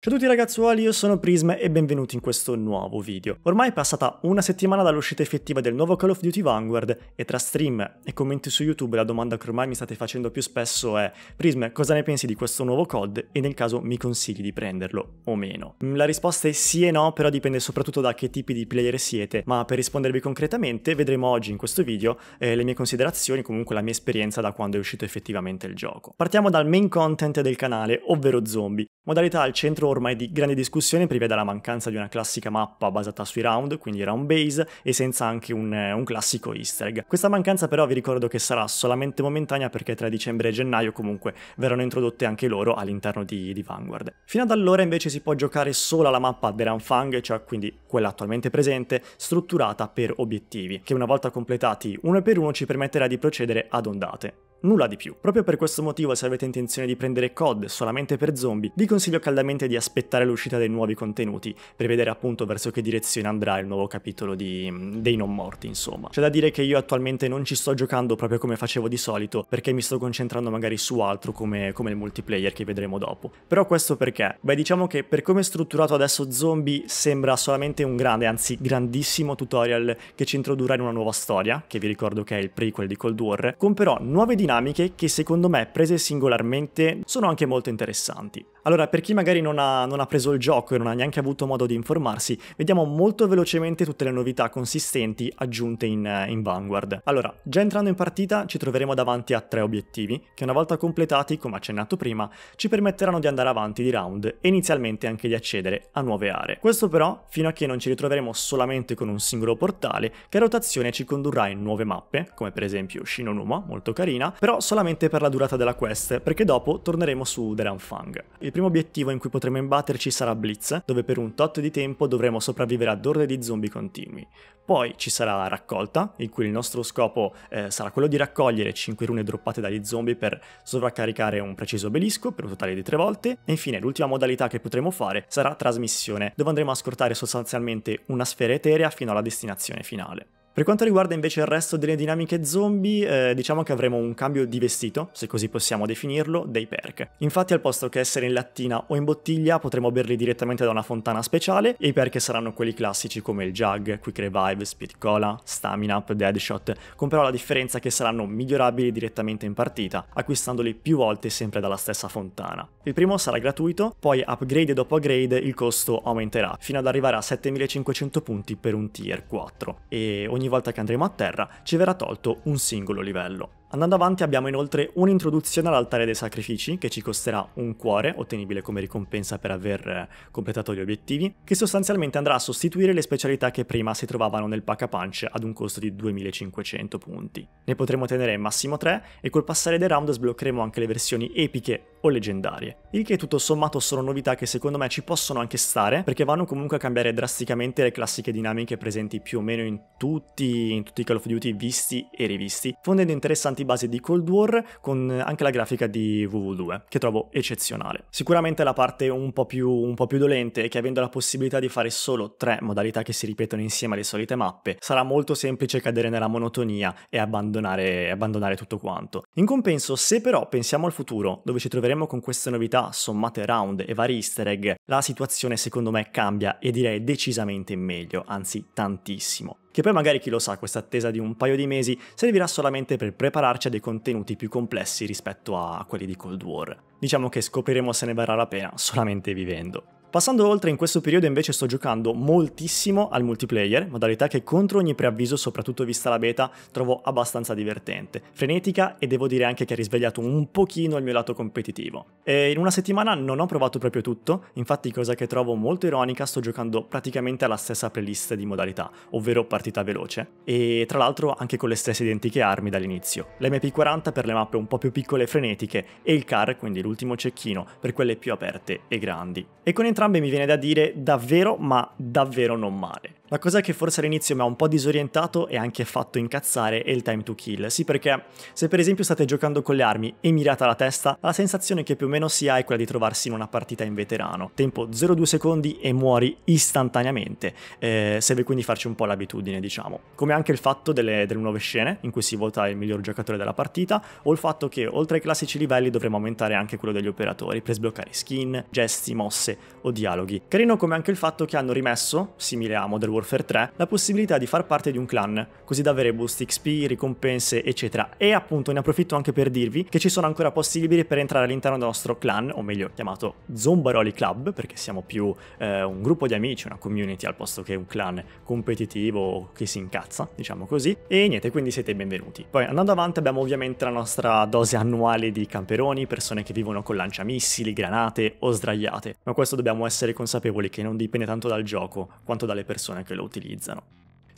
Ciao a tutti ragazzuoli, io sono Prism e benvenuti in questo nuovo video. Ormai è passata una settimana dall'uscita effettiva del nuovo Call of Duty Vanguard e tra stream e commenti su YouTube la domanda che ormai mi state facendo più spesso è Prism, cosa ne pensi di questo nuovo COD e nel caso mi consigli di prenderlo o meno? Mm, la risposta è sì e no, però dipende soprattutto da che tipi di player siete, ma per rispondervi concretamente vedremo oggi in questo video eh, le mie considerazioni, comunque la mia esperienza da quando è uscito effettivamente il gioco. Partiamo dal main content del canale, ovvero zombie, modalità al centro ormai di grande discussione prevede la mancanza di una classica mappa basata sui round, quindi round base, e senza anche un, un classico easter egg. Questa mancanza però vi ricordo che sarà solamente momentanea perché tra dicembre e gennaio comunque verranno introdotte anche loro all'interno di, di Vanguard. Fino ad allora invece si può giocare solo alla mappa The Ranfang, cioè quindi quella attualmente presente, strutturata per obiettivi, che una volta completati uno per uno ci permetterà di procedere ad ondate. Nulla di più. Proprio per questo motivo, se avete intenzione di prendere COD solamente per zombie, vi consiglio caldamente di aspettare l'uscita dei nuovi contenuti, per vedere appunto verso che direzione andrà il nuovo capitolo di... dei non morti, insomma. C'è da dire che io attualmente non ci sto giocando proprio come facevo di solito, perché mi sto concentrando magari su altro come, come il multiplayer che vedremo dopo. Però questo perché? Beh, diciamo che per come è strutturato adesso zombie sembra solamente un grande, anzi grandissimo tutorial che ci introdurrà in una nuova storia, che vi ricordo che è il prequel di Cold War, con però nuove dinamiche dinamiche che secondo me prese singolarmente sono anche molto interessanti. Allora, per chi magari non ha, non ha preso il gioco e non ha neanche avuto modo di informarsi, vediamo molto velocemente tutte le novità consistenti aggiunte in, in Vanguard. Allora, già entrando in partita ci troveremo davanti a tre obiettivi, che una volta completati, come accennato prima, ci permetteranno di andare avanti di round e inizialmente anche di accedere a nuove aree. Questo però fino a che non ci ritroveremo solamente con un singolo portale, che a rotazione ci condurrà in nuove mappe, come per esempio Shinonuma, molto carina, però solamente per la durata della quest, perché dopo torneremo su The Run Deranfang. Il primo obiettivo in cui potremo imbatterci sarà Blitz, dove per un tot di tempo dovremo sopravvivere ad orde di zombie continui. Poi ci sarà Raccolta, in cui il nostro scopo eh, sarà quello di raccogliere 5 rune droppate dagli zombie per sovraccaricare un preciso obelisco per un totale di 3 volte. E infine l'ultima modalità che potremo fare sarà Trasmissione, dove andremo a scortare sostanzialmente una sfera eterea fino alla destinazione finale. Per quanto riguarda invece il resto delle dinamiche zombie, eh, diciamo che avremo un cambio di vestito, se così possiamo definirlo, dei perk. Infatti al posto che essere in lattina o in bottiglia potremo berli direttamente da una fontana speciale e i perk saranno quelli classici come il Jug, Quick Revive, Speed Cola, Stamina Up, Deadshot, con però la differenza che saranno migliorabili direttamente in partita, acquistandoli più volte sempre dalla stessa fontana. Il primo sarà gratuito, poi upgrade dopo upgrade il costo aumenterà, fino ad arrivare a 7500 punti per un tier 4 e ogni volta che andremo a terra ci verrà tolto un singolo livello. Andando avanti abbiamo inoltre un'introduzione all'altare dei sacrifici che ci costerà un cuore, ottenibile come ricompensa per aver eh, completato gli obiettivi, che sostanzialmente andrà a sostituire le specialità che prima si trovavano nel pack a punch ad un costo di 2500 punti. Ne potremo tenere massimo 3 e col passare dei round sbloccheremo anche le versioni epiche o leggendarie, il che tutto sommato sono novità che secondo me ci possono anche stare perché vanno comunque a cambiare drasticamente le classiche dinamiche presenti più o meno in tutti, in tutti i Call of Duty visti e rivisti, fondendo interessanti interessanti basi di Cold War con anche la grafica di WW2 che trovo eccezionale. Sicuramente la parte un po' più, un po più dolente è che avendo la possibilità di fare solo tre modalità che si ripetono insieme alle solite mappe sarà molto semplice cadere nella monotonia e abbandonare, abbandonare tutto quanto. In compenso se però pensiamo al futuro dove ci troveremo con queste novità sommate round e vari easter egg la situazione secondo me cambia e direi decisamente meglio, anzi tantissimo che poi magari chi lo sa questa attesa di un paio di mesi servirà solamente per prepararci a dei contenuti più complessi rispetto a quelli di Cold War. Diciamo che scopriremo se ne varrà la pena solamente vivendo. Passando oltre, in questo periodo invece sto giocando moltissimo al multiplayer, modalità che contro ogni preavviso, soprattutto vista la beta, trovo abbastanza divertente, frenetica e devo dire anche che ha risvegliato un pochino il mio lato competitivo. E in una settimana non ho provato proprio tutto, infatti cosa che trovo molto ironica sto giocando praticamente alla stessa playlist di modalità, ovvero partita veloce, e tra l'altro anche con le stesse identiche armi dall'inizio, l'MP40 per le mappe un po' più piccole e frenetiche e il CAR, quindi l'ultimo cecchino, per quelle più aperte e grandi. E con entrambe mi viene da dire davvero ma davvero non male. La cosa che forse all'inizio mi ha un po' disorientato e anche fatto incazzare è il time to kill. Sì, perché se per esempio state giocando con le armi e mirate alla testa, la sensazione che più o meno si ha è quella di trovarsi in una partita in veterano. Tempo 0,2 secondi e muori istantaneamente. Eh, serve quindi farci un po' l'abitudine, diciamo. Come anche il fatto delle, delle nuove scene, in cui si vota il miglior giocatore della partita, o il fatto che oltre ai classici livelli dovremo aumentare anche quello degli operatori, per sbloccare skin, gesti, mosse o dialoghi. Carino come anche il fatto che hanno rimesso, simile a Modern Warfare Warfare 3 la possibilità di far parte di un clan, così da avere boost XP, ricompense, eccetera. E appunto ne approfitto anche per dirvi che ci sono ancora posti liberi per entrare all'interno del nostro clan, o meglio chiamato Zombaroli Club, perché siamo più eh, un gruppo di amici, una community al posto che un clan competitivo che si incazza, diciamo così. E niente, quindi siete benvenuti. Poi andando avanti abbiamo ovviamente la nostra dose annuale di camperoni, persone che vivono con lanciamissili, granate o sdraiate, ma questo dobbiamo essere consapevoli che non dipende tanto dal gioco quanto dalle persone che lo utilizzano.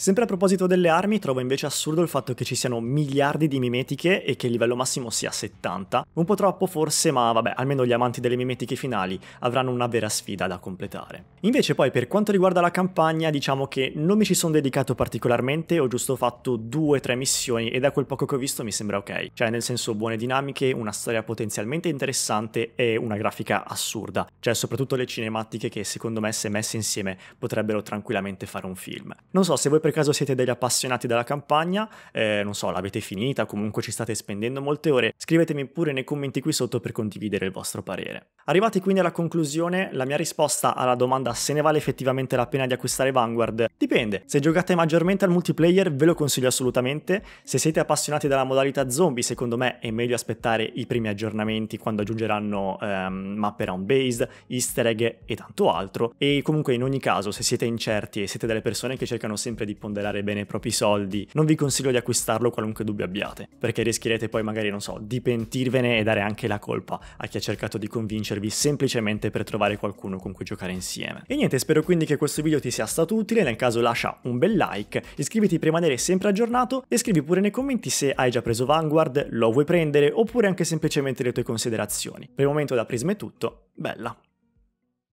Sempre a proposito delle armi, trovo invece assurdo il fatto che ci siano miliardi di mimetiche e che il livello massimo sia 70. Un po' troppo forse, ma vabbè, almeno gli amanti delle mimetiche finali avranno una vera sfida da completare. Invece poi per quanto riguarda la campagna, diciamo che non mi ci sono dedicato particolarmente, ho giusto fatto due o tre missioni e da quel poco che ho visto mi sembra ok. Cioè nel senso buone dinamiche, una storia potenzialmente interessante e una grafica assurda. Cioè soprattutto le cinematiche che secondo me se messe insieme potrebbero tranquillamente fare un film. Non so se voi per caso siete degli appassionati della campagna, eh, non so, l'avete finita, comunque ci state spendendo molte ore, scrivetemi pure nei commenti qui sotto per condividere il vostro parere. Arrivati quindi alla conclusione, la mia risposta alla domanda se ne vale effettivamente la pena di acquistare Vanguard dipende. Se giocate maggiormente al multiplayer ve lo consiglio assolutamente, se siete appassionati della modalità zombie secondo me è meglio aspettare i primi aggiornamenti quando aggiungeranno ehm, mappe round based, easter egg e tanto altro e comunque in ogni caso se siete incerti e siete delle persone che cercano sempre di ponderare bene i propri soldi, non vi consiglio di acquistarlo qualunque dubbio abbiate, perché rischierete poi magari, non so, di pentirvene e dare anche la colpa a chi ha cercato di convincervi semplicemente per trovare qualcuno con cui giocare insieme. E niente, spero quindi che questo video ti sia stato utile, nel caso lascia un bel like, iscriviti per rimanere sempre aggiornato e scrivi pure nei commenti se hai già preso Vanguard, lo vuoi prendere oppure anche semplicemente le tue considerazioni. Per il momento da Prisma è tutto, bella!